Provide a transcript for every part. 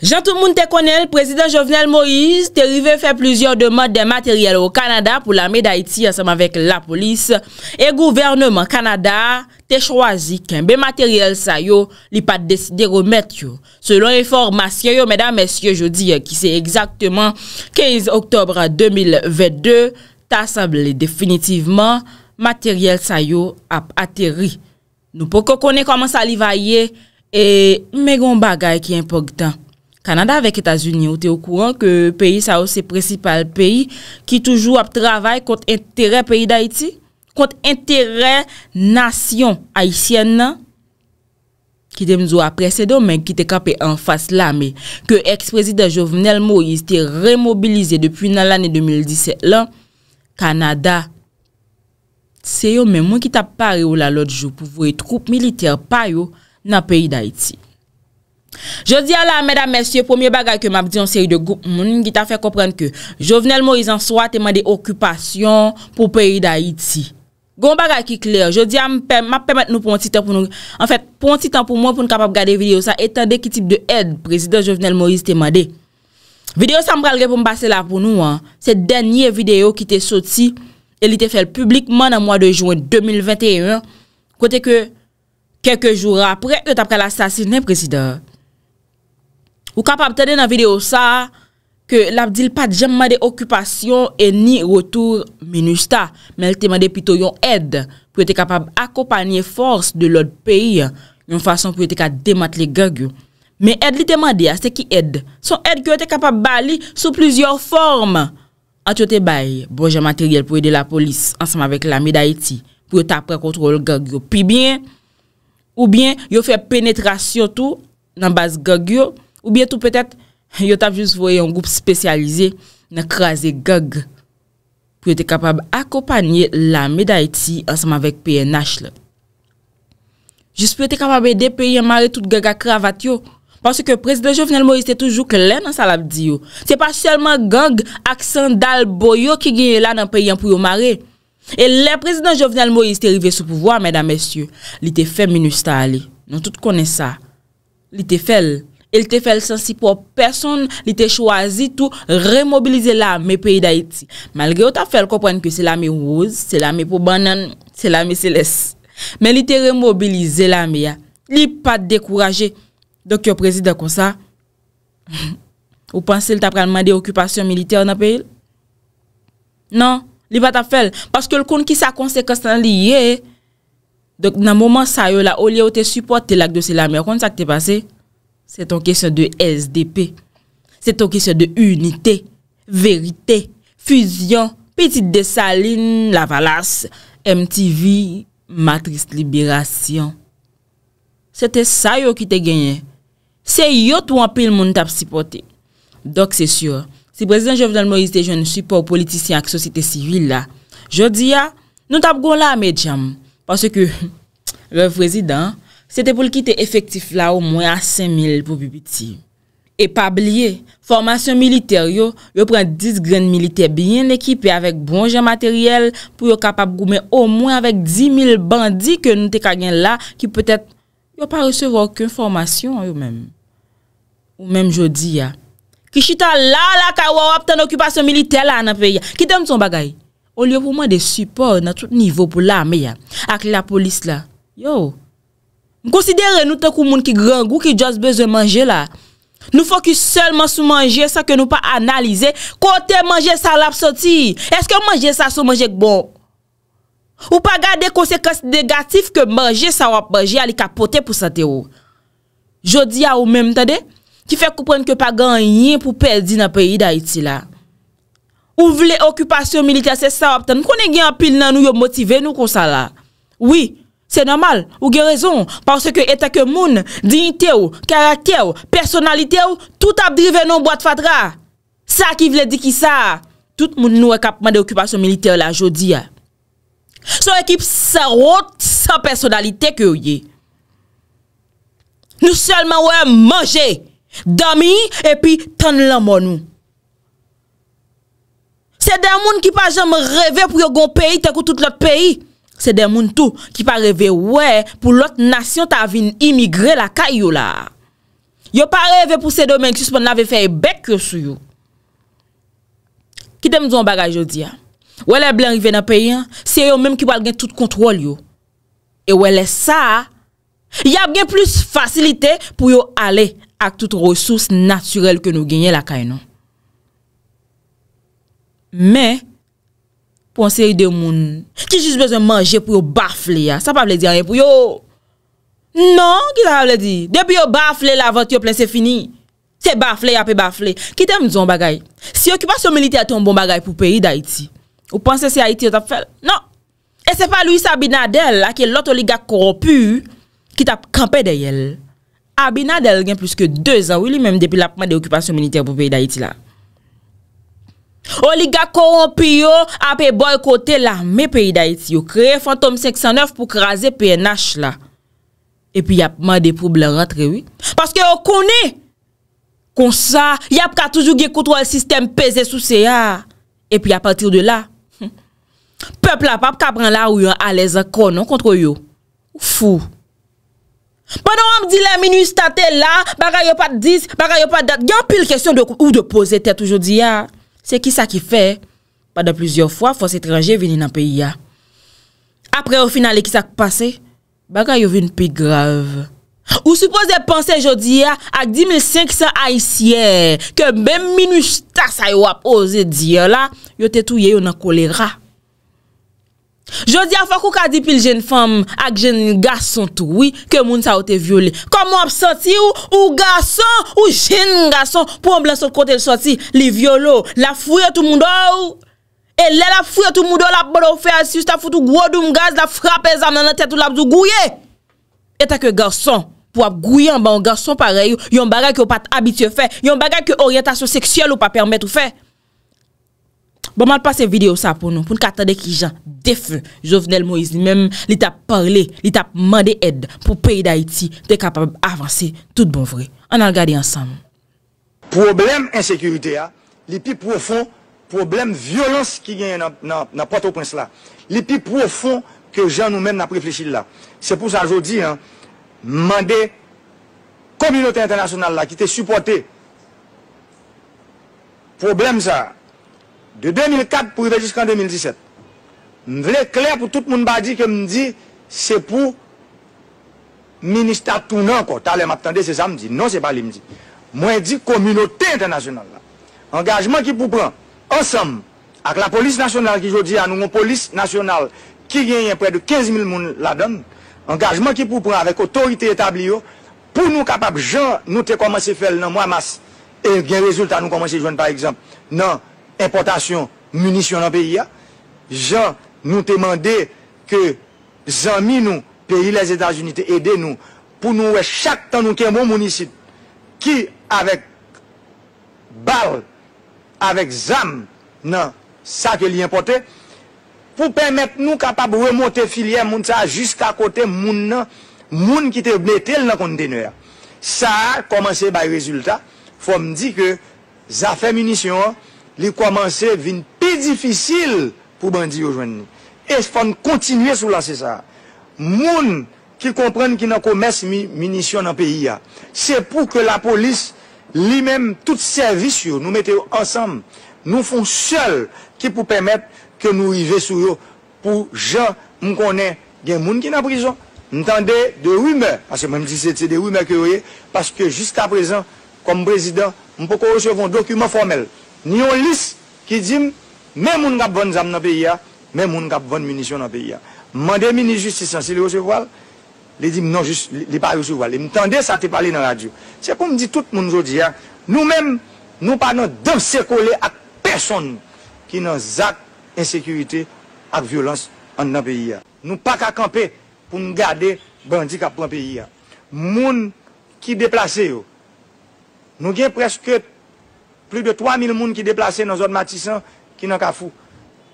Jantou moun te konel, Prezident Jovenel Moïse, te rive fe plouzyon de mod bon de materyel ou Kanada pou la me da iti ansam avek la polis. E gouvernement Kanada te chwazi ken be materyel sayo li pat desider ou met yo. Selon reformasyen yo, mèdam, mèsyen, jodi, ki se exakteman 15 oktobre 2022, ta sable definitivman materyel sayo ap ateri. Nou poko konen koman sa li vaye e mègon bagay ki impogtan. Kanada vek Etasunye ou te okouran ke peyi sa ou se precipal peyi ki toujou ap travay kont entere peyi da iti? Kont entere nasyon Haitienne nan? Ki demzou apresedo men ki te kape an fas la men. Ke eks prezident Jovenel Moïse te remobilize depi nan l ane 2017 lan, Kanada se yo men mwen ki tap pare ou la lot jou pou vwe troup militer payo nan peyi da iti. Je di ala, mèdam, mèsyè, pòmye bagay ke mè ap di yon seri de goup moun, gita fè komprende ke Jovenel Moïse ansoa teman de okupasyon pou peyi da Haiti. Gon bagay ki kler, je di ap mèpèmèt nou pon ti tan pou nou, anfèt, pon ti tan pou moun pou nou kapap gade video sa, etan de ki tip de ed, prezident Jovenel Moïse teman de. Video sa mpralre pou mbase la pou nou an, se denye video ki te soti, elite fèl publikman an mwa de juen 2021, kote ke keke jour apre, et apre la sasine, prezident. Ou kapap tade nan videyo sa, ke labdil pa djemman de okupasyon e ni wotour menusta, men l teman de pito yon ed, pou ete kapap akopanyen fors de l od peyi, yon fason pou ete ka demat le gagyo. Men ed li teman de, ase ki ed, son ed ki yo ete kapap bali sou plizyor form. An tyo te bay, bon jen materyel pou ete la polis, ansanman vek la mida eti, pou ete apre kontrol gagyo. Pi bien, ou bien, yo fe penetrasyon tou, nan bas gagyo, Ou byetou petet yo tap jous voye yon goup spesyalize nan kreaze gag pou yo te kapab akopanye la Medayti ansanman vek PNH le. Jous pou yo te kapab ede peye yon mare tout gag akre avat yo panse ke prezident Jovenel Moïse te toujou klen nan salabdi yo. Se pa selman gag aksan dal boyo ki genye la nan peye yon pou yo mare. E le prezident Jovenel Moïse te rive sou pouvoa, medan mesyou. Li te fe minusta ali. Non tout konen sa. Li te fel. El te fel sensi pou person li te chwazi tou remobilize la me peyi da iti. Malge ou ta fel kopwen ke se la me wouz, se la me pou banan, se la me seles. Men li te remobilize la me ya. Li pa dekouraje. Dok yo prezide kon sa. Ou panse li ta pranman de okupasyon militer na peyi? Nan, li va ta fel. Paske l kon ki sa konsekansan li ye. Dok nan mouman sa yo la ou li yo te supporte lak de se la me. Kon sa ki te pase? Se ton kesyon de SDP, se ton kesyon de UNITE, VERITE, FUSION, PITIT DE SALIN, LAVALAS, MTV, MATRIS LIBERASYON. Se te sayo ki te genye, se yot wampil moun tap sipote. Dok se sur, si prezident Jovdan Moïse te jouni sipo politisyen ak sosite sivil la, jodi ya, nou tap goun la medjam. Pase ke, le prezident... Sete pou l'kite efektif la ou mwen a 5.000 pou pipiti. E pabliye, Formasyon militer yo, yo pren 10 gren militer biyen ekipi avèk bronje materyel pou yo kapap goumen ou mwen avèk 10.000 bandi ke nou te kagen la ki pwetet yo pa resevo akwen formasyon yo mèm. Ou mèm jodi ya. Ki chita la la kwa wap tan okupasyon militer la an apè ya. Ki tem son bagay? Ou li yo pou mwen de support na tout nivou pou la me ya. Ak la polis la. Yo, M konsidere nou te kou moun ki grangou ki jaz beze manje la. Nou fokuse selman sou manje sa ke nou pa analize. Kote manje sa lap soti. Eske manje sa sou manje k bon? Ou pa gade konsekansi degatif ke manje sa wap manje ali kapote pou sa te ou? Jodi a ou mem tade? Ki fe koupren ke pa ganyen pou perdi na peyi da iti la. Ou vle okupasyon milita se sa wap tan. M konen gen apil nan nou yo motive nou kon sa la. Oui. Se nomal, ou ge rezon, par se ke ete ke moun, dinite ou, karakter ou, personalite ou, tout ap drive nou mboat fadra. Sa ki vle di ki sa, tout moun nou akapman de okupasyon milite ou la jodi ya. So ekip sa rot, sa personalite ke ou ye. Nou selman wè manje, dami, epi tan lan moun. Se den moun ki pa jem reve pou yo goun peyi, te kou tout lot peyi. Se de moun tou ki pa revè wè pou lot nasyon ta vin imigre la kay yo la. Yo pa revè pou se domen kis pou nan ve fè e bek yo sou yo. Kitèm zon bagaj yo di ya. Wè le blan rive nan peyen, se yo menm ki wal gen tout kontrol yo. E wè le sa, ya gen plus fasilite pou yo ale ak tout resous natyrel ke nou genye la kay non. Mè, Ponseri de moun, ki jis bezon manje pou yo bafle ya, sa pa ple di anye pou yo Non, ki ta ple di, depi yo bafle la avant yo plen se fini Se bafle ya pe bafle, ki tem zon bagay Si okupasyon milite a te yon bon bagay pou peyi da iti Ou panse se iti yo tap fel, non E se pa Louis Abinadel la, ki loto li ga koropu, ki tap kampe de yel Abinadel gen plus ke 2 an, wili menm depi la pman de okupasyon milite pou peyi da iti la O li ga korompi yo ap e boykote la me pe yi da iti yo kre fantom 509 pou kraze PNH la. E pi yap ma depou blan rentre yi. Paske yo kouni. Kon sa yap ka toujou ge koutou al sistem peze sou se ya. E pi ap atir de la. Hm, Pepl ap ap kabran la ou yo alèz akon non kontro yo. Fou. Bado am dilem inu statè la, baga yo pat dis, baga yo pat dat. Gyan pi l kèsyon ou de pose tè toujou di ya. Se ki sa ki fe, pa de plizyo fwa fwans etranje vini nan peyi ya. Apre ou finali e ki sa ki pase, bagan yo vini peyi grav. Ou suppose panse jodi ya ak 10.500 aisyen ke men minu chita sa yo ap oze diyo la, yo tetouye yo nan kolera. Jo di a fwa kou ka di pil jen fwam ak jen gason toui ke moun sa ou te viole. Kwa moun ap soti ou ou gason ou jen gason pou an blan sot kote l soti, li viole ou la fwe tou moun do ou. E le la fwe tou moun do ou la pwado ou fe ansi ou sta fwou tou gwo dou m gaz la fwrape zan nan la tete ou la bzou gouye. E ta ke gason pou ap gouye an ba ou gason pareyo yon bagay ki ou pat abitye fe, yon bagay ki orientasyon seksyel ou pa permet ou fe. Bonman pa se video sa pou nou pou nou katade ki jan def jovenel Moïse li menm li tap parle, li tap mande ed pou peyi da iti te kapab avanse tout bon vre. Anan gade ansan. Problem insekurite ya, li pi profon, problem violens ki genye nan pato prins la. Li pi profon ke jan nou menm nan preflechil la. Se pou sa jodi, mande, kominote internasyonal la ki te supporte, problem sa. De 2004 pou yvejisk an 2017. M vle kler pou tout moun badi ke m di, se pou ministatounan ko. Talè m ap tande se sa m di. Non se pa li m di. Mwen di, kominote internasyonal la. Engajman ki pou pran, ansam, ak la polis nasyonal ki jo di an, nou m polis nasyonal, ki genyen pre de 15 mil moun la don, engajman ki pou pran, avek otorite etabli yo, pou nou kapap jan, nou te komanse fel nan mwa mas, e gen rezultat nou komanse joun par ekzamp. Nan, importasyon munisyon nan peyi ya, jan nou temande ke zanmi nou, peyi les Etats-Unis te ede nou, pou nou we chak tan nou kem bon munisit, ki avek bal, avek zam nan sa ke li importe, pou pemet nou kapab remote filiè moun sa, jiska kote moun nan, moun ki te metel nan konteneur. Sa a komanse bay rezultat, fom di ke zafè munisyon an, li kwa manse vin pi difisil pou bandi yo jwen nou. E fan kontinye sou la se sa. Moun ki kompren ki nan kou mes munisyon nan peyi ya. Se pou ke la polis li men tout servis yo nou mette yo ansam. Nou fon sel ki pou pemet ke nou i ve sou yo pou jan m konen gen moun ki nan prizon. M tande de rume, ase mwen si se te de rume ki yo ye, paske jist a prezan kom prezident m pou kou recevon dokumen formel. Ni yo lis ki jim men moun kap bon zan nan peyi ya, men moun kap bon munisyon nan peyi ya. Mande mini justisan se li yo se voal, li jim nan just, li pari yo se voal. Li mtande sa te pali nan radyo. Se koum di tout moun jodi ya, nou men nou pa nan devse kole ak person ki nan zak insekurite ak violans an nan peyi ya. Nou pa ka kampe pou m gade bandi kap bon peyi ya. Moun ki deplase yo, nou gen preske... Plou de 3.000 moun ki deplase nan zon Matisan ki nan Kafou.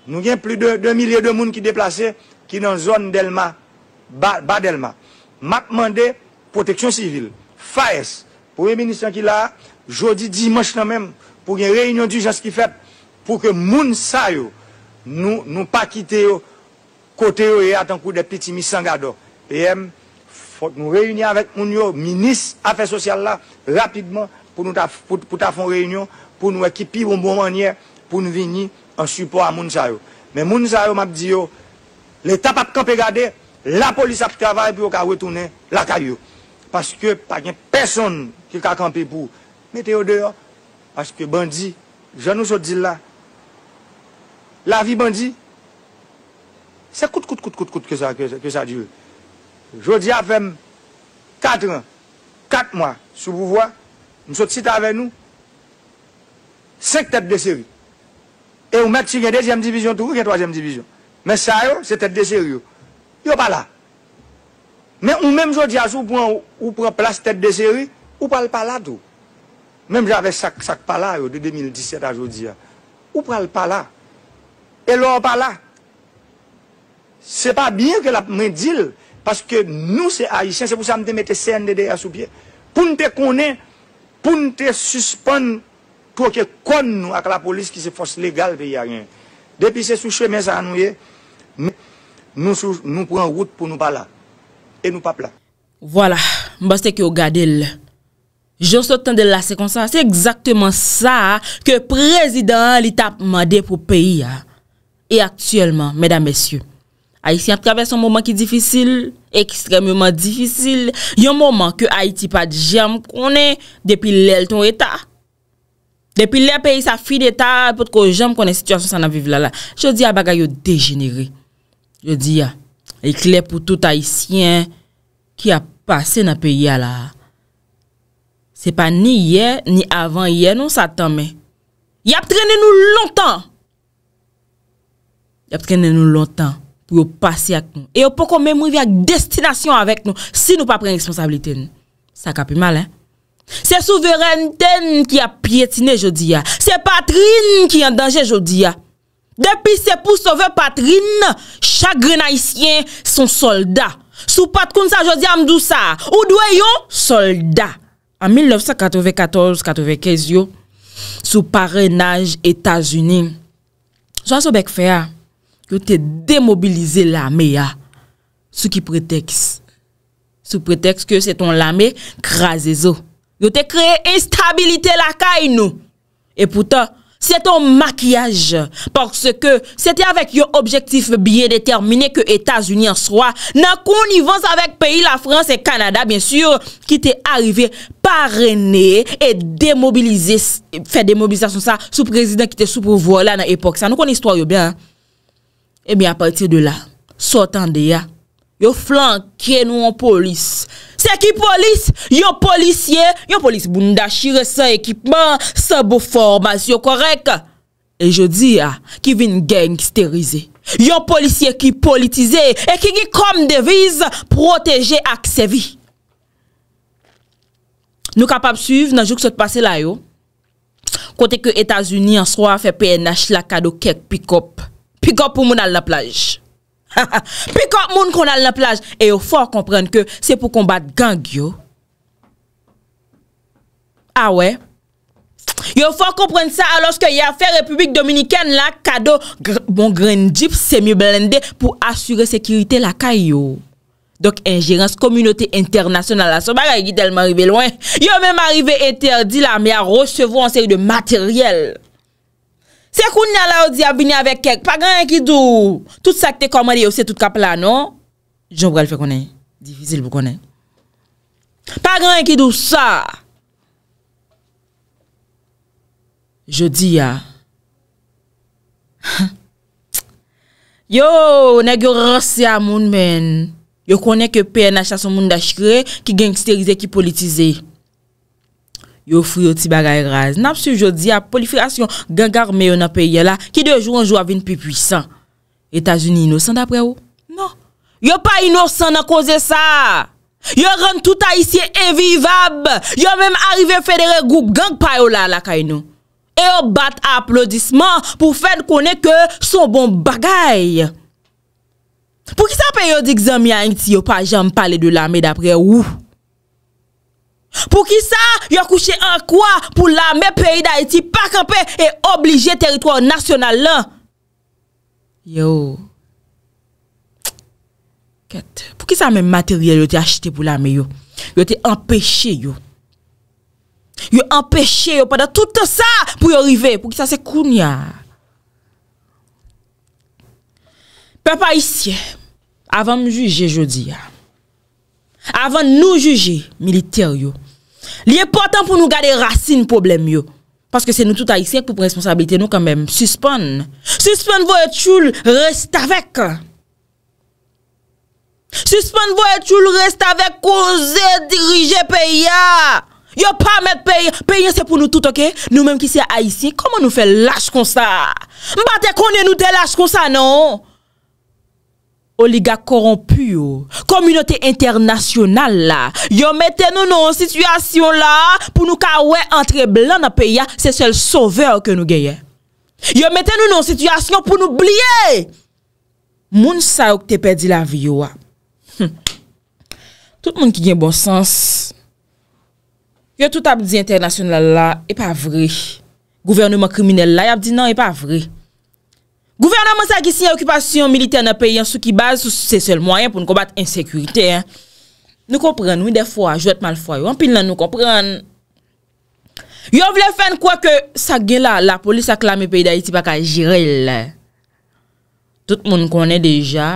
Nou gen plou de 2.000 moun ki deplase ki nan zon Delma, ba Delma. Matman de proteksyon sivil, faes. Pou gen ministran ki la, jodi, dimanche nan men, pou gen reynyon di jans ki feb, pou ke moun sa yo nou pa kite yo, kote yo, e atan kou de piti mi sangado. P.M. fote nou reynyan avet moun yo, minis, afè sosyal la, rapidman pou ta fon reynyon, pou nou ekipi pou mbo manye pou nou vini an supo a moun sa yo. Men moun sa yo map di yo, le tap ap kampe gade, la polis ap travay pou yo ka wetounen la kay yo. Paske pa gen peson ki ka kampe pou mete yo deyo. Paske bandi, jan nou sot di la. La vi bandi, se kout kout kout kout kout ke sa di yo. Jodi ap vem kat an, kat mwa sou pou vwa, msot sit ave nou, Sek tet de seri. E ou met si gen deuxième division, tou gen troisième division. Men sa yo, se tet de seri yo. Yo pala. Men ou men jodi a sou, pou an ou pran plas tet de seri, ou pal pala tou. Men jave sak pala yo, de 2017 a jodi a. Ou pran pala. E lor pala. Se pa bien ke la men dil, paske nou se a isen, se pou sa mte mette sen de de a sou pie. Poun te konen, pou nte suspon, Kwa ke kon nou ak la polis ki se fos legal pe yaryen. Depi se sou chemeza anouye, nou proun wout pou nou bala. E nou papla. Voilà, mba seke yo gade lè. Jonsotan de la sekonsan, se ekzakteman sa ke prezident l'itap mande pou peyi ya. E aktuelman, medan mesyou, Haitian traves son mouman ki difisil, ekstrememan difisil. Yon mouman ke Haiti pat jam konen, depi lèl ton etat. Depi le peyi sa fi de ta, pot ko jom konen situasyon sa nan viv la la. Je di a bagay yo degenere. Yo di a, ekle pou tout haisyen ki a pase nan peyi a la. Se pa ni ye, ni avan ye nou satan me. Yap trenen nou lontan. Yap trenen nou lontan pou yo pase ak nou. E yo pou kon me mou vi ak destinasyon avek nou. Si nou pa pren responsabilite nou, sa ka pi malen. Se souverenten ki apyetine jodi ya Se patrin ki yon danje jodi ya Depi se pou sove patrin Chagre na isyen son solda Sou patroun sa jodi amdousa Ou dwe yon solda An 1994-95 yo Sou parenaj Etasuni Sou an sou bek fe ya Yo te demobilize lame ya Sou ki preteks Sou preteks ke se ton lame krasi zo Yo te kreye instabilite la kay nou. E poutan, se ton makyaj, porske se te avek yo objektif biye determine ke Etasunian swa nan konivans avek peyi la Frans e Kanada, bin syo, ki te arrive parene e demobilize, fe demobilize sou sa, sou prezident ki te sou pou vwola nan epok sa. Nou koni istoryo byan. Ebyan, eh apatir de la, sotan de ya, Yo flanke nou an polis. Se ki polis, yo polisye, yo polis bunda shire sa ekipman, sa bou formasyon korek. E je di ya, ki vin genksterize. Yo polisye ki politize, e ki gi kom deviz, proteje ak se vi. Nou kapap suyv nan jouk sot pase la yo. Kote ke Etasuni answa fe PNH la kado kek pikop. Pikop pou moun al la plajj. Pi kon moun kon al nan plaj E yo fòr komprenn ke se pou kombat gang yo A ah we Yo fòr komprenn sa alòs ke ya fè republik dominikèn la Kado bon grenjip se mi blende pou asure sekirite la ka yo Dok ingerans komunote internasyonal la So bagay yi telman rive lwen Yo menm rive interdi la Me a rochevou an seri de materyel Se koun nye la ou di a bini avek kek, pa gen yon kidou, tout sa ki te komori ou se tout kapla non, joun bral fè konen, difizil pou konen. Pa gen yon kidou sa, jodi ya. Yo, negyo rase a moun men, yo konen ke PNH a son moun da chkre ki genksterize ki politize. Yo fri yo ti bagay raz. Napsu jodi a polifiyasyon gen garme yo nan peye la ki de joun joun avin pi pwisan. Etajouni inosan dapre yo? Non. Yo pa inosan nan kouze sa. Yo ren touta isye evivab. Yo menm arrive federe goup genk pa yo la la kay nou. E yo bat aplodisman pou fen konen ke son bon bagay. Pou ki sa pe yo dik zanm yan yon ti yo pa janm pale de la me dapre yo? Pou ki sa yo kouche an kwa pou la me peyi da eti pak an pe e oblije teritwa ou nasyonal lan? Yo. Ket. Pou ki sa men materye yo te achite pou la me yo? Yo te empeshe yo. Yo empeshe yo padan tout sa pou yo rive. Pou ki sa se koun ya. Pe pa isye. Avan m juje jodi ya. Avan nou juje militer yo. Liye portan pou nou gade racine problem yo. Paske se nou tout a yisek pou responsabilite nou kanmen. Suspon. Suspon vou et choul, reste avek. Suspon vou et choul, reste avek konze dirije pe ya. Yo pa met pe ya. Pe ya se pou nou tout, ok? Nou menm ki se a yisek, komon nou fe lache kon sa? Mbate konye nou te lache kon sa, non? oliga korompu yo, komunote internasyonal la, yo mette nou nou sitwasyon la, pou nou kawe entre blan na peya, se sel sove yo ke nou geye. Yo mette nou nou sitwasyon pou nou blye. Moun sa yo ki te pedi la vi yo a. Hm. Tout moun ki gen bon sens. Yo tout ap di internasyonal la, e pa vre. Gouvernement kriminelle la, yo e ap di nan e pa vre. Gouvernement sa ki si yon okupasyon militer nan peyi an sou ki baz sou se sel mwayen pou nou kombat insekuité. Nou kompren, oui defwa, jwet mal fwa yo, an pil nan nou kompren. Yo vle fen kwa ke sa gen la, la polis aklami peyi da iti baka jirel. Tout moun konen deja.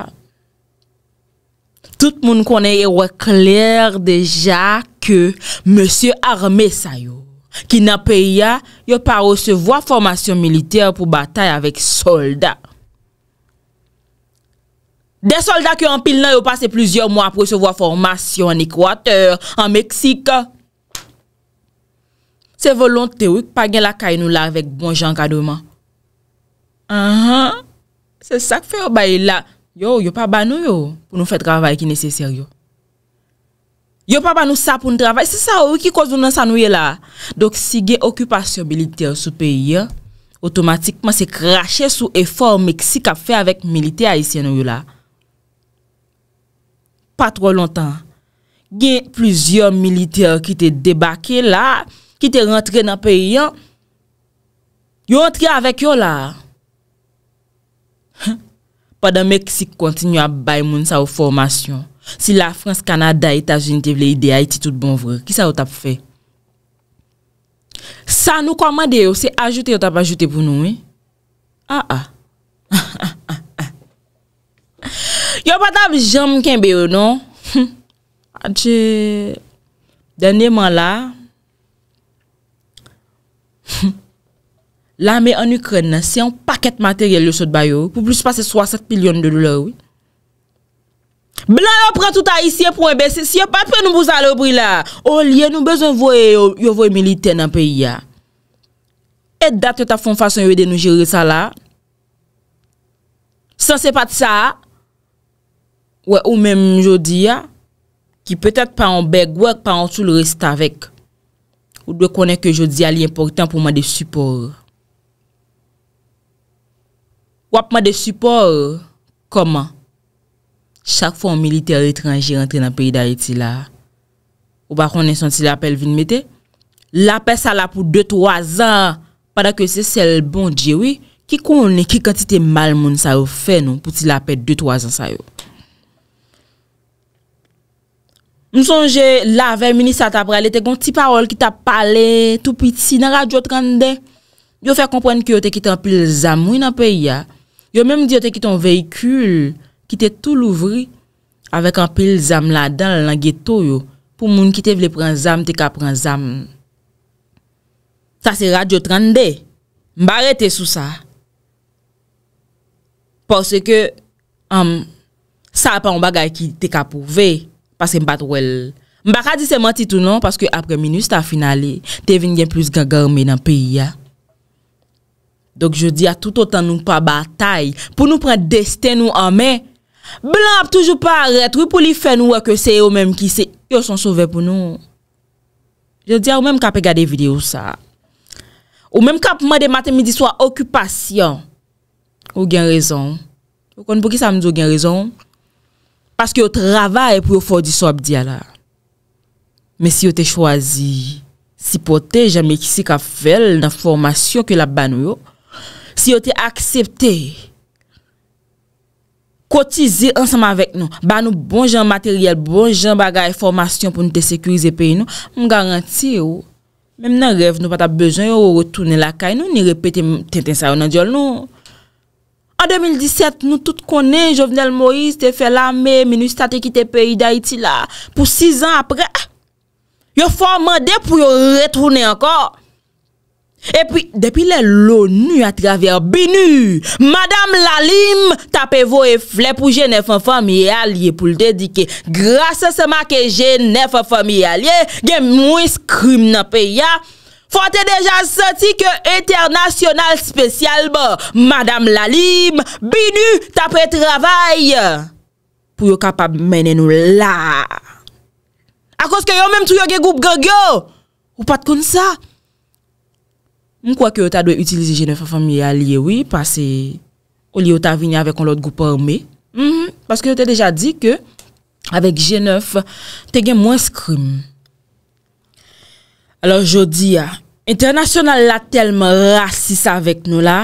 Tout moun konen yo wè kler deja ke monsie arme sa yo. Ki na pe ya, yo pa recevoa formasyon militer pou batay avèk soldat. De soldat ki an pil nan yo pase plizyon mwa pou recevoa formasyon ekwater, an Meksika. Se volontè wèk pa gen la kay nou la avèk bon jan kadouman. Anhan, se sak fè yo baye la, yo yo pa banou yo pou nou fèt ravay ki neseseryo. Yo papa nou sa pou nou travay, se sa ou ki kozoun nan sa nou ye la. Dok si gen okupasyon militer sou peyi, otomatikman se krashe sou efor Meksik a fe avèk militer a isye nou yo la. Pa tro lontan, gen plizyon militer ki te debake la, ki te rentre nan peyi, yo rentre avèk yo la. Pa dan Meksik kontinyo a bay moun sa ou formasyon, Si la Frans, Kanada, Etats-Unis te vle ide Ha iti tout bon vre Kisa yo tap fe? Sa nou kwa mande yo Se ajoute yo tap ajoute pou nou Ha ah, ah. ha Yo patap jom kenbe yo non Anche Dene man la La me an ukraine Si an paket materyel yo sot bayo Pou plus pase 60 pilion de louloui Blan apre touta isye pou en bese, siye pape nou mouz alopri la. O liye nou bezon vwe yo vwe milite nan peyi ya. Et dat yo ta fon fason yo de nou jere sa la. San se pat sa. Ou men moun jodi ya. Ki petet pa en begwek pa en sou le resta vek. Ou dwe konen ke jodi ya li important pou man de supor. Wap man de supor. Koman? chak fò an militer etranji rentre nan peyi da eti la. Ou bakon nè son ti la apel vinmete, la apel sa la pou 2-3 an, padakè se sel bon djewi, ki konè ki kantite mal moun sa yo fè nou pou ti la apel 2-3 an sa yo. Mou sonje la 20 minisat apre, lè te gon ti parol ki ta pale, tou piti nan radyot kande, yo fè kompwen ki yo te kitan pil zanmou nan peyi ya, yo mèm di yo te kitan veykul, ki te tout louvri avek an pil zam la dan pou moun ki te vle pran zam te ka pran zam sa se radyo 30 de mba rete sou sa porsè ke sa apan mba gaye ki te ka pouve paske mbat wèl mba kadi se manti tout non paske apre minu sta finali te vin gen plus gagarmè nan piya dok je di a tout otan nou pa batay pou nou pran desten nou amè Blan ap toujou pa arret, wè pou li fè nou wè ke se yo mèm ki se yo son sove pou nou. Jè diya yo mèm ka pe gade video sa. Yo mèm ka pou mèm de matè mi di sou a okupasyon. Yo gen rezon. Yo kon pou ki sa mèm di yo gen rezon. Paske yo travay pou yo fò di sou ap di ala. Mè si yo te chwazi, si pote jèmè ki si ka fèl nan formasyon ki la ban yo. Si yo te akseptè. kotizi ansama vek nou, ba nou bon jen materyel, bon jen bagay formasyon pou nou te sekurize peyi nou, mou garanti ou, mèm nan rev nou pata bejanyo ou retounen la kay nou, ni repete ten ten sa ou nan diol nou. An 2017, nou tout konen Jovenel Moïse te fe la me, mi nou stati kite peyi da iti la, pou 6 an apre, ah, yo formande pou yo retounen anko. E pi, depi lè l'ONU a travèr BINU, MADAM LALIM, TAPE VO E FLE POU GENEF AN FAMILIYE ALYE POU L'DEDIKE. GRASSE SE MA KE GENEF AN FAMILIYE ALYE, GEM MOUIS KRIM NAPE YA, FONTE DEJA SOTI KE INTERNASIONAL SPECIAL BO. MADAM LALIM, BINU TAPE TRAVAIL, POU YO KAPAB MENENOU LA. AKOS KE YO MEM TOU YO GE GOUB GEGYO, OU PAT KON SA? Mwen kwa ki ou ta dwe utilize G9 a familye a liyewi, pase ou liye ou ta vini avè kon lòt goupa ou me. Mhm. Paske ou te deja di ke avèk G9 te gen mwen skrim. Alò jodi ya, internasyonal la telman rasis avèk nou la.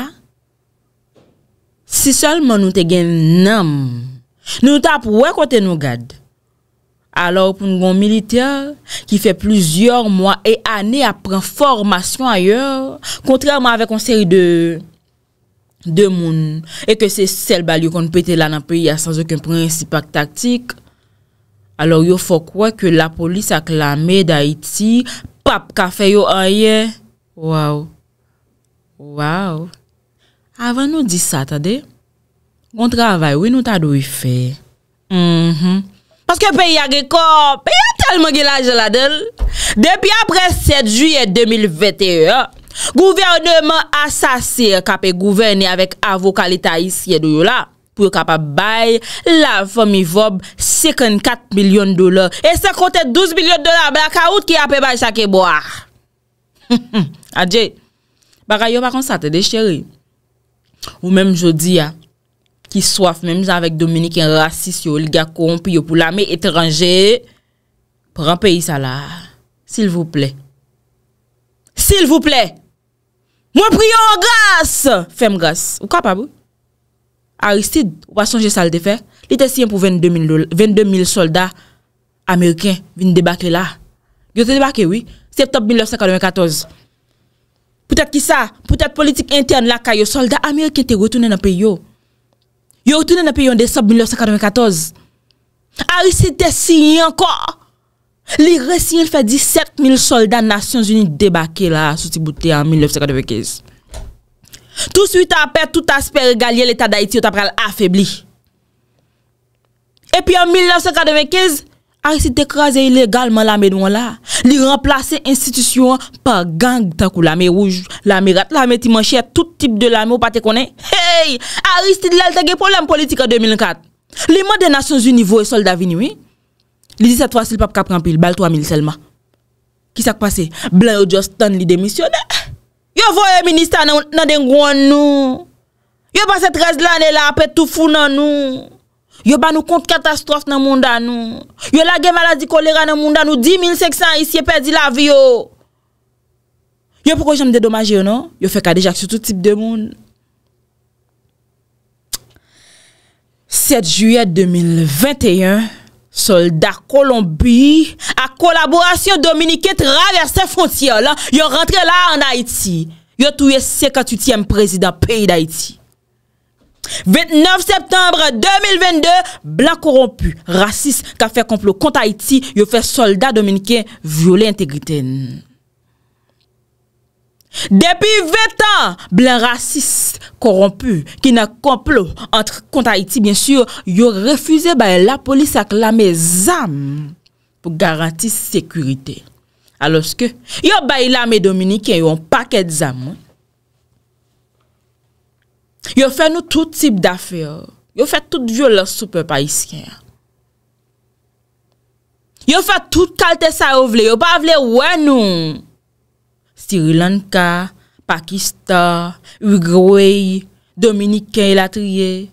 Si solman nou te gen nam, nou ta ap wèk wote nou gad. alor pou n'gon militeur ki fe pluzyor mwa e ane apren formasyon a yor, kontreman avè kon seri de moun, e ke se sel bal yo kon pwete la nan peyi a san zok yon prinsipak taktik, alor yo fok wè ke la polis ak lame da iti, pap ka fe yo a ye, waw, waw, avan nou di sa ta de, kon travay wè nou ta dou i fe, mhm, Paske pe ya ge ko, pe ya talman gilaj la del. Depi apre 7 juye 2021, gouvernement asasir kape gouverni avèk avokalita isye do yo la, pou yo kape bay la fòmivob 54 milyon dolar, e sekote 12 milyon dolar blakawout ki yape bay sake bo a. Adje, baga yo bakon sa te dechere, ou mèm jodi ya, ah, Ki swaf mèm zan vek Dominik yon rasis yo, li gya koron pi yo pou la mè etranje. Pren peyi sa la. Sil vou ple. Sil vou ple! Mwen priyo an gas! Fem gas. Ou kapabou? Aristide, wason jè sal de fe, li te si yon pou 22 mil solda Amerikèn vin debake la. Gyo te debake, oui. Septemple 1994. Poutèk ki sa, poutèk politik interne la kaya solda Amerikèn te rotounen an peyi yo. yo tounen api yon desop 1994, a yi se te sin yon kon, li re sin yon fe di 7000 soldat nasyon jouni debake la sou ti boute en 1995. Tout suite apè, tout asper galye, l'état d'Haïti yot apè al afèbli. Epi yon 1995, Aristide ekraze ilegalman la mèdouan la, li remplase institisyon pa gang takou la mè rouj, la mè rat, la mè ti manchè, tout tip de la mè ou pa te konè. Hey! Aristide lal tege problem politik a 2004. Li mèdè nasyon zi nivou e solda vini wè. Li di sa trase li pap kap kampil, bal 3000 selma. Ki sa kpase? Blyo Justin li demisyonè. Yo voye ministan nan den gwan nou. Yo baset rej lanè la apè toufou nan nou. Yo ban nou kont katastrof nan moun dan nou. Yo lage maladi kolera nan moun dan nou. 10.500 isye perdi la vi yo. Yo poukou jen m dedomaje yo nou? Yo fekadejak sou tout tip de moun. 7 juyè 2021, soldat Colombi, a kolaborasyon Dominiket rave a se fonciyo la, yo rentre la an Haiti. Yo touye 58e prezident peyi d'Haïti. 29 septembre 2022, blan korompu, rasis, ka fè konplo konta Haiti, yo fè soldat dominiken, viole integri ten. Depi 20 ans, blan rasis, korompu, ki nan konplo antre konta Haiti, bien sur, yo refuze baye la polis ak lame zam pou garanti sekurite. Aloske, yo baye lame dominiken yo an paket zamon. Yo fè nou tout tip da fè yo. Yo fè tout violè soupe païsken. Yo fè tout kalte sa ou vle. Yo pa vle wè nou. Sri Lanka, Pakistan, Uygrouey, Dominikè, Latriye.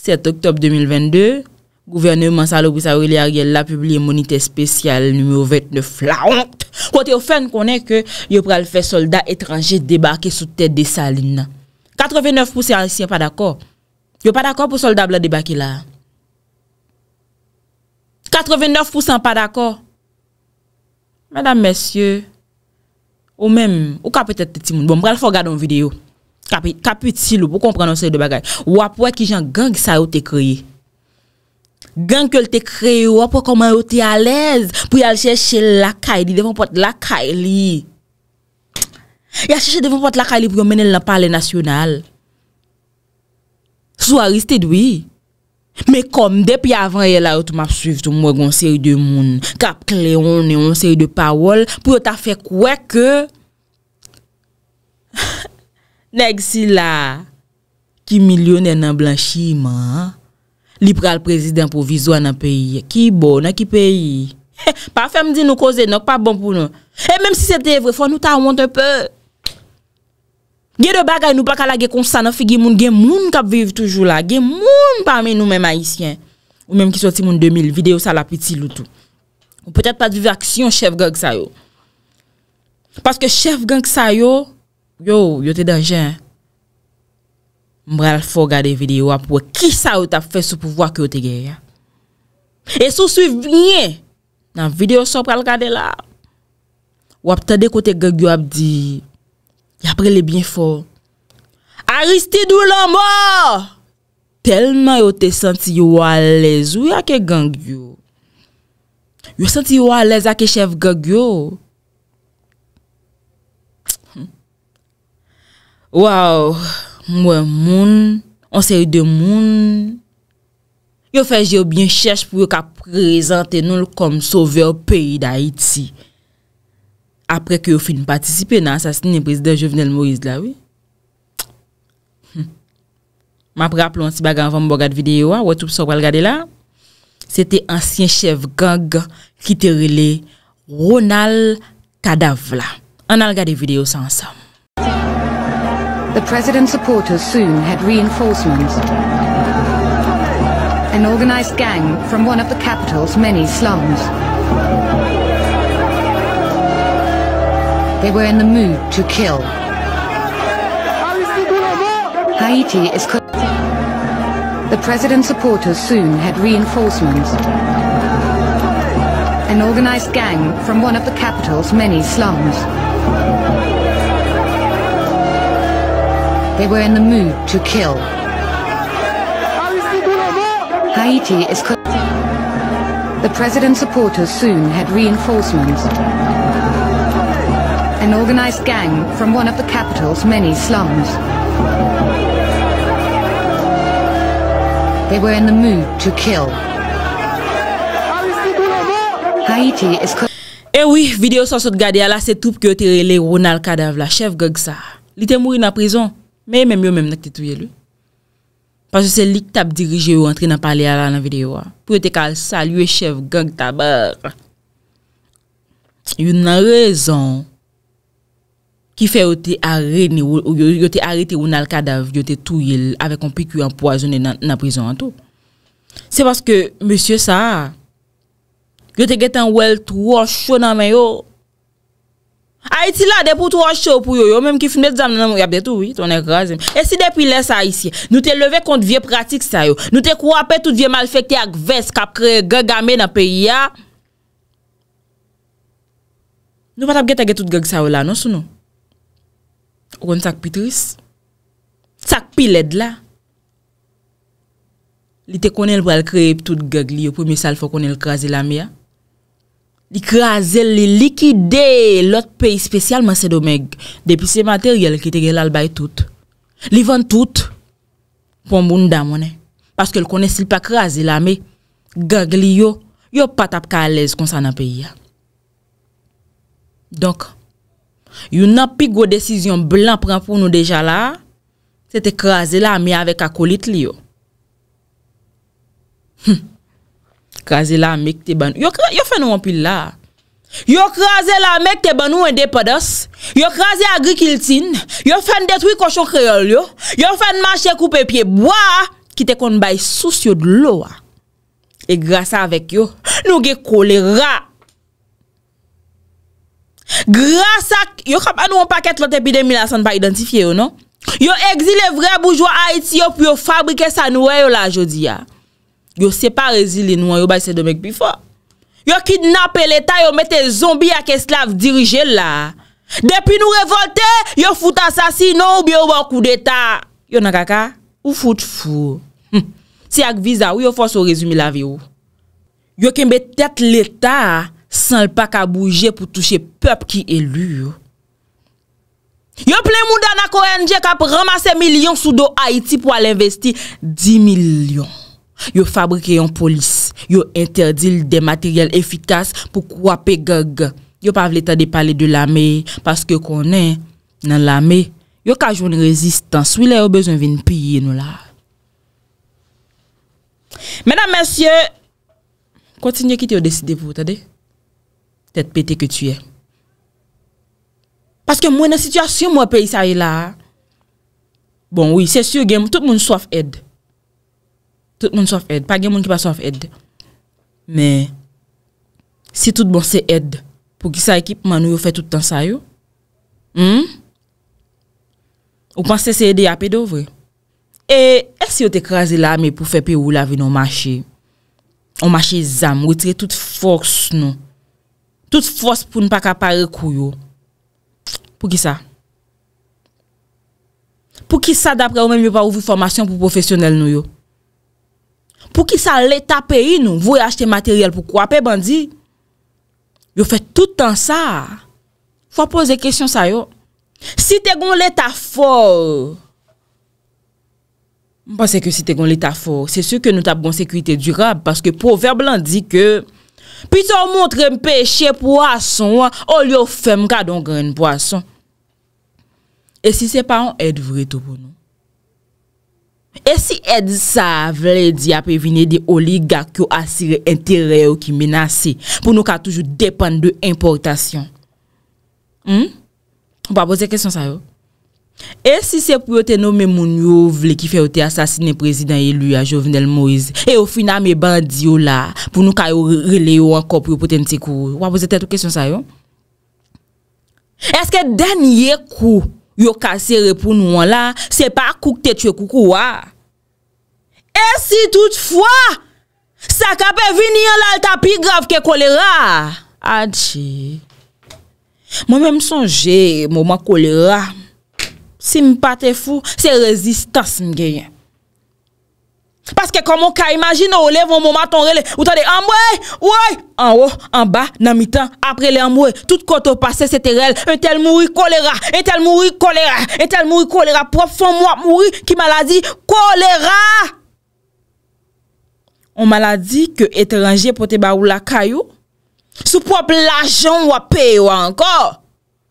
7 Oktob 2022, Gouvernement Salobou Saouli Ariella publiye monite spesyal nou ou vlet nou flaont. Kwa te yo fè nou konè ke yo pral fè soldat etranjè debakè sou tèd de salina. 89% an syen pa d'akor. Yo pa d'akor pou soldab la deba ki la. 89% pa d'akor. Madame, monsieur, ou men, ou kapi tete timoun. Bon, brel, fokade yon video. Kapi ti lou pou kompranonsen yon bagay. Ou apwe ki jan gang sa ou te kri. Gang ke l te kri, ou apwe koman ou te alez. Pou yal chèche lakay di devan pot lakay li. Ya chèche devan pot lakali pou yon menel nan pale nasyonal Sou a riste dwi Me kom dep ya avan yon la out map suiv tou mwen kon seri de moun Kap kleon e yon seri de pawol pou yon ta fè kwek Neg si la ki milyon nen an blanchi ma Liberal prezident pou vizou an an peyi Ki bon an ki peyi Pa fèm di nou koze nok pa bon pou nou E menm si se te vre fò nou ta wont un pè Gye do bagay nou pa kalage konsana fi gye moun gye moun kap viv toujou la. Gye moun pa amen nou men maisyen. Ou menm ki soti moun 2000 video sa la piti loutou. Ou pwetet pa divi aksyon chef genk sa yo. Paske chef genk sa yo, yo, yo te danjen. Mbrel fwo gade video ap wap wè ki sa yo tap fè sou pou wak yo te gè ya. E sou suivi nye nan video sou pral gade la. Wap te de kote gè gyo ap di... Y apre li bin fo. Aristide ou l'amor! Telman yo te senti yo walez ou ya ke gang yo. Yo senti yo walez a ke chef gag yo. Waw, mwen moun, on se yu de moun. Yo fej yo bin chesh pou yo ka prezante nou kom sove yo peyi da iti. apre ke yo film patisipe nan sasini prezident Jovenel Moïse la we. Hm. Ma apre ap lon si bagan vaman bo gade video wot ou psok wal gade la. Sete ansyen chev gang ki te rile Ronald Kadavla. An al gade video san sa. The president supporters soon had reinforcements. An organized gang from one of the capital's many slums. They were in the mood to kill. Haiti is... The president's supporters soon had reinforcements. An organized gang from one of the capital's many slums. They were in the mood to kill. Haiti is... The president's supporters soon had reinforcements. An organized gang from one of the capital's many slums. They were in the mood to kill. Haiti is... Ewi, eh video sa sot gade ala se toup ki yo terele Ronald Kadavla, chef Gog sa. Li te mouri na prizon, me e menm yo menm nak titouye lou. Pas yo se lik tap dirije yo entri na pale ala nan video wa. Pou yo te kal salye chef Gog tabar. You nan rezon. ki fe ou te areni ou yo te arete ou nal kadaf, yo te touye avè konpik yo anpoazone nan prizon an tou. Se baske, monsye sa, yo te getan wel tou wosho nan men yo. A iti la depo tou wosho pou yo yo, mèm ki fnèt zan nan moun yapde tou, yon e grazim. E si depi lè sa isye, nou te leve kont vie pratik sa yo, nou te kwape tout vie mal fèk te ak ves, kap kre gè game nan pe ya. Nou patap geta getout gèk sa yo la, non sou nou? O kon sak pi tris. Sak pi led la. Li te konen pou al kreip tout gag li yo. Pou mi sal pou konen kreazi la mi ya. Li kreaze li likide. Lot pey spesyal mase do meg. Depi se materyel ki te gen lal bay tout. Li van tout. Pon moun dam wane. Paske l konen sil pa kreazi la mi. Gag li yo. Yo pat ap ka alez konsan api ya. Donk. Yon nan pi gwo desisyon blan pren pou nou deja la, se te kraze la mi avek akolit li yo. Hm. Kraze la mi kte banou. Yon kreze yon pil la. Yon kreze la mi kte banou en depados. Yon kreze agri kiltin. Yon kreze detwi koshon kreol yo. Yon kreze manche koupe pie bwa. Kite kon bay sou syo dlo a. E grasa avek yo. Nou ge kolera. Gras ak, yo kap anou an paket lot epi demi la san pa identifiye yo no? Yo egzi le vre boujwa Haiti yo pou yo fabrike sa noue yo la jodi ya. Yo sepa rezili nou an, yo bay se domek pi fwa. Yo kidnap el eta, yo mette zombi ak eslav dirije la. Depi nou revolte, yo fout asasino ou biyo wakou de eta. Yo nan kaka, ou fout fwo? Ti ak viza ou yo fwa so rezimi la vi yo? Yo kembe tet l'eta a? San l pa ka bouje pou touche pep ki elu yo. Yo ple mou dan a ko enje ka pou ramase milyon sou do Haiti pou al investi 10 milyon. Yo fabrike yon polis. Yo interdile de materyal efikas pou kwape gag. Yo pa vleta de pale de lame. Paske konen nan lame. Yo ka jouni rezistans. Swi la yo bezon vin piye nou la. Menan mensyen, kontinye kit yo deside pou tadek. Tet pete ke tuye. Paske mwen an sityasyon mwen pe yi sa yi la. Bon, oui, se syo genm, tout moun sof ed. Tout moun sof ed. Pa genm moun ki pa sof ed. Me, si tout bon se ed, pou ki sa ekipman ou yo fe tout tan sa yo, ou pan se se ed ya pe do vwe. E, es yo te kraze la, me pou fe pe ou la vwe nou mache, ou mache zam, ou tre tout foks nou. Tout fos pou nou pa kapare kou yo. Pou ki sa? Pou ki sa dapre ou men yo pa ouvi formasyon pou profesyonel nou yo? Pou ki sa leta peyi nou? Vouye achete materyel pou kwape bandi? Yo fè tout an sa. Fwa pose kèsyon sa yo. Si te goun leta fòr. Mwen panse ke si te goun leta fòr. Se sou ke nou tap goun sekwite dirab. Paske pou verblan di ke Pis e ou montre m peche poason ou li ou fem ka don gren poason. E si se pa an ed vrito pou nou? E si ed sa vredi a pe vini de oliga ki ou asire entere ou ki menase pou nou ka toujou depan de importasyon? Ou pa boze kesyon sa yo? e si se pou yo te nome moun yo vle ki fe yo te asasine prezident elu a Jovindel Moise e yo fina me bandi yo la pou nou kayo rele yo an kop yo pou ten te kou wapose te tou kesyon sa yo eske denye kou yo kase repoun wan la se pa kouk te tue kou kou wa e si toutfwa sa kape vini yon lal ta pi grav ke kolera a ti moun mè m sonje moun mwa kolera Simpate fou, se rezistans mgeyen. Paske komon ka imajin ou lev ou mou maton rele, ou tade amwe, woy, anwo, anba, namitan, apre le amwe, tout koto pase sete rel, entel moui kolera, entel moui kolera, entel moui kolera, profon moua moui ki maladi, kolera! On maladi ke etreanje pote ba ou la kayo, sou prop la jom wap pe yo anko.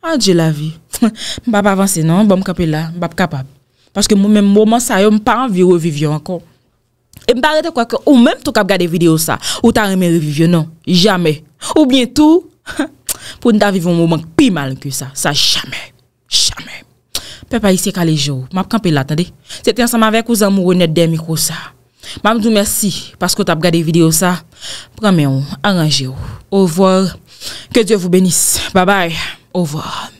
Anje la vi. Mpap avanse nan, mpap kapel la, mpap kapab. Paske mwen mwen mounman sa yo, mpap anvi revivyon akon. E mparete kwa ke ou menm tou kap gade video sa, ou ta reme revivyon nan, jame. Ou bientou, pou nta vivyon mounman pi malen ki yo sa, sa jame, jame. Pe pa yise kale jo, mpap kapel la, tade. Se ten saman vek ou zan mwen net demiko sa. Mpap doun mersi, paske ou tap gade video sa, prameyon, ananje yo. Ou vwa, ke Diyo vwenis, ba bay, ou vwa.